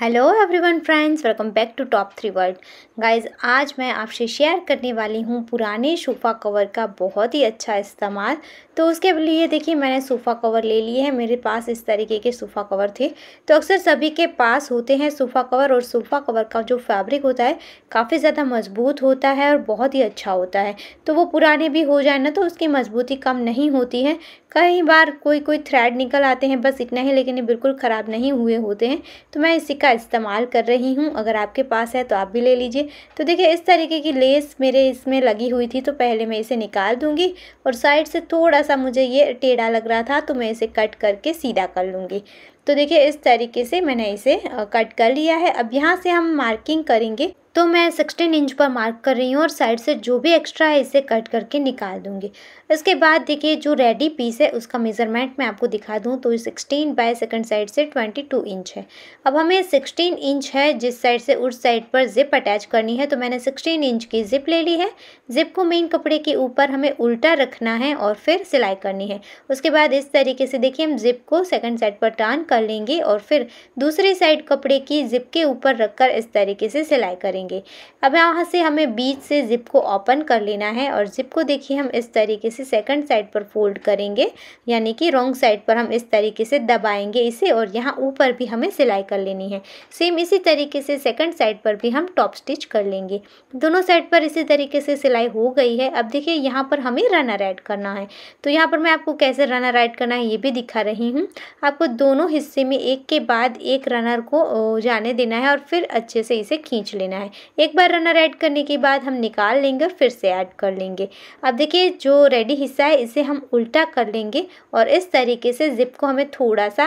hello everyone friends welcome back to top three world guys आज मैं आपसे share करने वाली हूँ पुराने सोफ़ा कवर का बहुत ही अच्छा इस्तेमाल तो उसके लिए देखिए मैंने सोफ़ा कवर ले लिए हैं मेरे पास इस तरीके के सोफ़ा कवर थे तो अक्सर सभी के पास होते हैं सोफ़ा कवर और सोफ़ा कवर का जो फैब्रिक होता है काफ़ी ज़्यादा मजबूत होता है और बहुत ही अच्छा होता है तो वो पुराने भी हो जाए ना तो उसकी मजबूती कम नहीं होती है कई बार कोई कोई थ्रेड निकल आते हैं बस इतना ही लेकिन ये बिल्कुल ख़राब नहीं हुए होते हैं तो मैं इसी का इस्तेमाल कर रही हूँ अगर आपके पास है तो आप भी ले लीजिए तो देखिए इस तरीके की लेस मेरे इसमें लगी हुई थी तो पहले मैं इसे निकाल दूँगी और साइड से थोड़ा सा मुझे ये टेढ़ा लग रहा था तो मैं इसे कट करके सीधा कर लूँगी तो देखिए इस तरीके से मैंने इसे कट कर लिया है अब यहाँ से हम मार्किंग करेंगे तो मैं 16 इंच पर मार्क कर रही हूँ और साइड से जो भी एक्स्ट्रा है इसे कट करके निकाल दूँगी इसके बाद देखिए जो रेडी पीस है उसका मेज़रमेंट मैं आपको दिखा दूँ तो 16 बाय सेकंड साइड से 22 इंच है अब हमें 16 इंच है जिस साइड से उस साइड पर जिप अटैच करनी है तो मैंने 16 इंच की जिप ले ली है जिप को मेन कपड़े के ऊपर हमें उल्टा रखना है और फिर सिलाई करनी है उसके बाद इस तरीके से देखिए हम जिप को सेकेंड साइड पर टर्न कर कर लेंगे और फिर दूसरी साइड कपड़े की जिप के ऊपर रखकर इस तरीके से सिलाई करेंगे अब यहाँ से हमें बीच से जिप को ओपन कर लेना है और जिप को देखिए हम इस तरीके से सेकंड साइड पर फोल्ड करेंगे यानी कि रॉन्ग साइड पर हम इस तरीके से दबाएंगे इसे और यहाँ ऊपर भी हमें सिलाई कर लेनी है सेम इसी तरीके से सेकंड साइड पर भी हम टॉप स्टिच कर लेंगे दोनों साइड पर इसी तरीके से सिलाई हो गई है अब देखिए यहाँ पर हमें रनर ऐड करना है तो यहाँ पर मैं आपको कैसे रनर ऐड करना है ये भी दिखा रही हूँ आपको दोनों हिस्से में एक के बाद एक रनर को जाने देना है और फिर अच्छे से इसे खींच लेना है एक बार रनर ऐड करने के बाद हम निकाल लेंगे और फिर से ऐड कर लेंगे अब देखिए जो रेडी हिस्सा है इसे हम उल्टा कर लेंगे और इस तरीके से जिप को हमें थोड़ा सा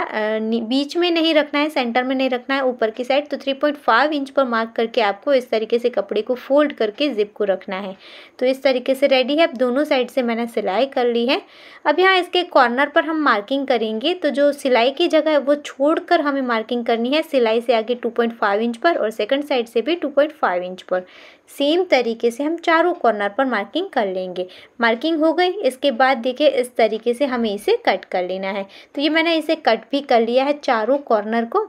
बीच में नहीं रखना है सेंटर में नहीं रखना है ऊपर की साइड तो थ्री पॉइंट फाइव इंच पर मार्क करके आपको इस तरीके से कपड़े को फोल्ड करके जिप को रखना है तो इस तरीके से रेडी है अब दोनों साइड से मैंने सिलाई कर ली है अब यहाँ इसके कॉर्नर पर हम मार्किंग करेंगे तो जो सिलाई की जगह है वो छोड़कर हमें मार्किंग करनी है सिलाई से आगे 2.5 इंच पर और सेकंड साइड से भी 2.5 इंच पर सेम तरीके से हम चारों कॉर्नर पर मार्किंग कर लेंगे मार्किंग हो गई इसके बाद देखिए इस तरीके से हमें इसे कट कर लेना है तो ये मैंने इसे कट भी कर लिया है चारों कॉर्नर को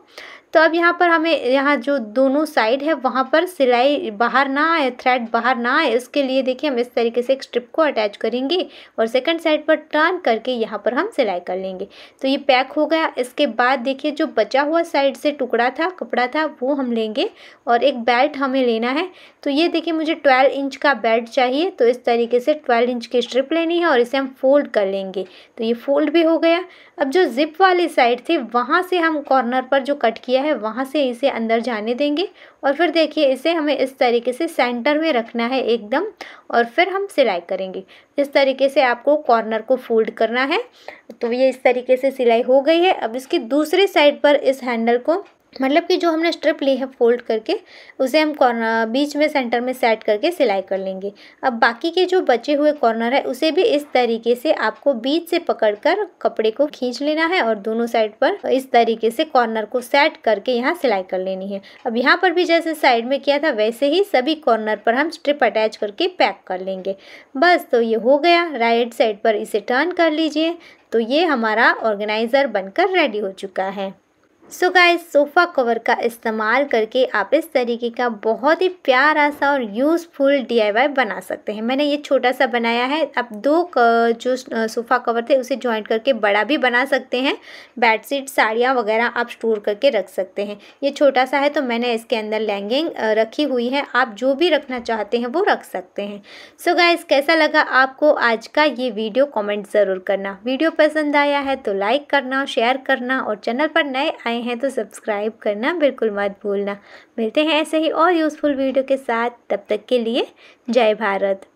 तो अब यहाँ पर हमें यहाँ जो दोनों साइड है वहाँ पर सिलाई बाहर ना आए थ्रेड बाहर ना आए उसके लिए देखिए हम इस तरीके से एक स्ट्रिप को अटैच करेंगे और सेकंड साइड पर टर्न करके यहाँ पर हम सिलाई कर लेंगे तो ये पैक हो गया इसके बाद देखिए जो बचा हुआ साइड से टुकड़ा था कपड़ा था वो हम लेंगे और एक बेल्ट हमें लेना है तो ये देखिए मुझे ट्वेल्व इंच का बेल्ट चाहिए तो इस तरीके से ट्वेल्व इंच की स्ट्रिप लेनी है और इसे हम फोल्ड कर लेंगे तो ये फोल्ड भी हो गया अब जो जिप वाली साइड थी वहाँ से हम कॉर्नर पर जो कट किया किया है वहाँ से इसे अंदर जाने देंगे और फिर देखिए इसे हमें इस तरीके से सेंटर में रखना है एकदम और फिर हम सिलाई करेंगे इस तरीके से आपको कॉर्नर को फोल्ड करना है तो ये इस तरीके से सिलाई हो गई है अब इसकी दूसरी साइड पर इस हैंडल को मतलब कि जो हमने स्ट्रिप ली है फोल्ड करके उसे हम कॉर्नर बीच में सेंटर में सेट करके सिलाई कर लेंगे अब बाकी के जो बचे हुए कॉर्नर है उसे भी इस तरीके से आपको बीच से पकड़कर कपड़े को खींच लेना है और दोनों साइड पर इस तरीके से कॉर्नर को सेट करके यहाँ सिलाई कर लेनी है अब यहाँ पर भी जैसे साइड में किया था वैसे ही सभी कॉर्नर पर हम स्ट्रिप अटैच करके पैक कर लेंगे बस तो ये हो गया राइट साइड पर इसे टर्न कर लीजिए तो ये हमारा ऑर्गेनाइज़र बनकर रेडी हो चुका है सो गाय सोफ़ा कवर का इस्तेमाल करके आप इस तरीके का बहुत ही प्यारा सा और यूज़फुल डीआईवाई बना सकते हैं मैंने ये छोटा सा बनाया है आप दो जो सोफ़ा कवर थे उसे जॉइंट करके बड़ा भी बना सकते हैं बेडशीट साड़ियाँ वगैरह आप स्टोर करके रख सकते हैं ये छोटा सा है तो मैंने इसके अंदर लैंगिंग रखी हुई है आप जो भी रखना चाहते हैं वो रख सकते हैं सो गायस कैसा लगा आपको आज का ये वीडियो कॉमेंट ज़रूर करना वीडियो पसंद आया है तो लाइक करना शेयर करना और चैनल पर नए आए नए हैं तो सब्सक्राइब करना बिल्कुल मत भूलना मिलते हैं ऐसे ही और यूज़फुल वीडियो के साथ तब तक के लिए जय भारत